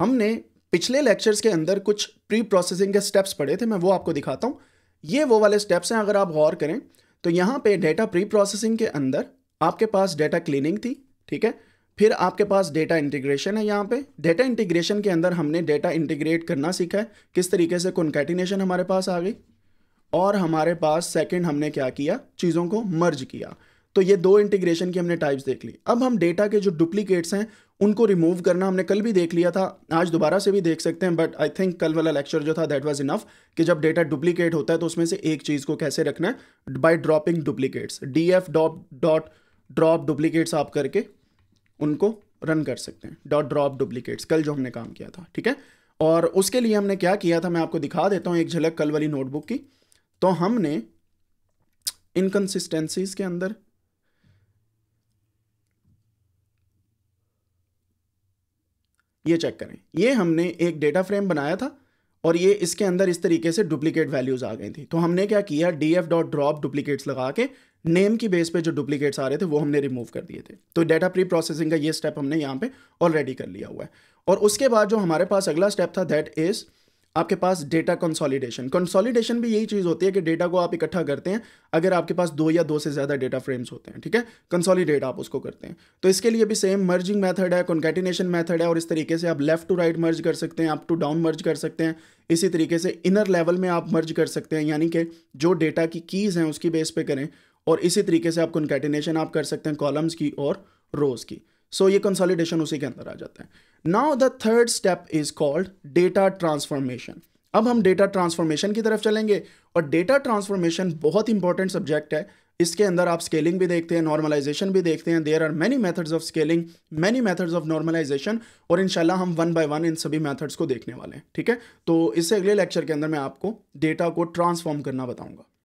हमने पिछले लेक्चर्स के अंदर कुछ प्री प्रोसेसिंग के स्टेप्स पढ़े थे मैं वो आपको दिखाता हूँ ये वो वाले स्टेप्स हैं अगर आप गौर करें तो यहाँ पे डेटा प्री प्रोसेसिंग के अंदर आपके पास डेटा क्लीनिंग थी ठीक है फिर आपके पास डेटा इंटीग्रेशन है यहाँ पे डेटा इंटीग्रेशन के अंदर हमने डेटा इंटीग्रेट करना सीखा है किस तरीके से कॉन्कैटिनेशन हमारे पास आ गई और हमारे पास सेकंड हमने क्या किया चीज़ों को मर्ज किया तो ये दो इंटीग्रेशन की हमने टाइप्स देख ली अब हम डेटा के जो डुप्लीकेट्स हैं उनको रिमूव करना हमने कल भी देख लिया था आज दोबारा से भी देख सकते हैं बट आई थिंक कल वाला लेक्चर जो था दैट वाज इनफ कि जब डेटा डुप्लीकेट होता है तो उसमें से एक चीज़ को कैसे रखना है by dropping duplicates D F dot dot drop duplicates आप करके उनको रन कर सकते हैं डॉट ड्रॉप डुप्लीकेट्स कल जो हमने काम किया था ठीक है और उसके लिए हमने क्या किया था मैं आपको दिखा देता हूँ एक झलक कल वाली नोटबुक की तो हमने इनकन्सिस्टेंसीज के अंदर ये चेक करें ये हमने एक डेटा फ्रेम बनाया था और ये इसके अंदर इस तरीके से डुप्लीकेट वैल्यूज़ आ गई थी तो हमने क्या किया D F dot drop duplicates लगा के नेम की बेस पे जो डुप्लीकेट्स आ रहे थे वो हमने रिमूव कर दिए थे तो डेटा प्री प्रोसेसिंग का ये स्टेप हमने यहाँ पे ऑलरेडी कर लिया हुआ है और उसके बाद जो हमारे पास अगला स्टेप था दैट इज़ आपके पास डेटा कंसोलिडेशन कंसोलिडेशन भी यही चीज़ होती है कि डेटा को आप इकट्ठा करते हैं अगर आपके पास दो या दो से ज़्यादा डेटा फ्रेम्स होते हैं ठीक है कंसोलिडेट आप उसको करते हैं तो इसके लिए भी सेम मर्जिंग मेथड है कॉन्केटिनेशन मेथड है और इस तरीके से आप लेफ्ट टू राइट मर्ज कर सकते हैं अप टू डाउन मर्ज कर सकते हैं इसी तरीके से इनर लेवल में आप मर्ज कर सकते हैं यानी कि जो डेटा की कीज़ हैं उसकी बेस पे करें और इसी तरीके से आप कॉन्केटिनेशन आप कर सकते हैं कॉलम्स की और रोज़ की सो ये कंसोलिडेशन उसी के अंदर आ जाता है now the third step is called data transformation अब हम डेटा ट्रांसफॉर्मेशन की तरफ चलेंगे और डेटा ट्रांसफॉर्मेशन बहुत इंपॉर्टेंट सब्जेक्ट है इसके अंदर आप स्केलिंग भी देखते हैं नॉर्मलाइजेशन भी देखते हैं there are many methods of scaling many methods of normalisation और इनशाला हम वन बाय वन इन सभी मेथड्स को देखने वाले हैं ठीक है तो इससे अगले लेक्चर के अंदर मैं आपको डेटा को ट्रांसफॉर्म करना बताऊंगा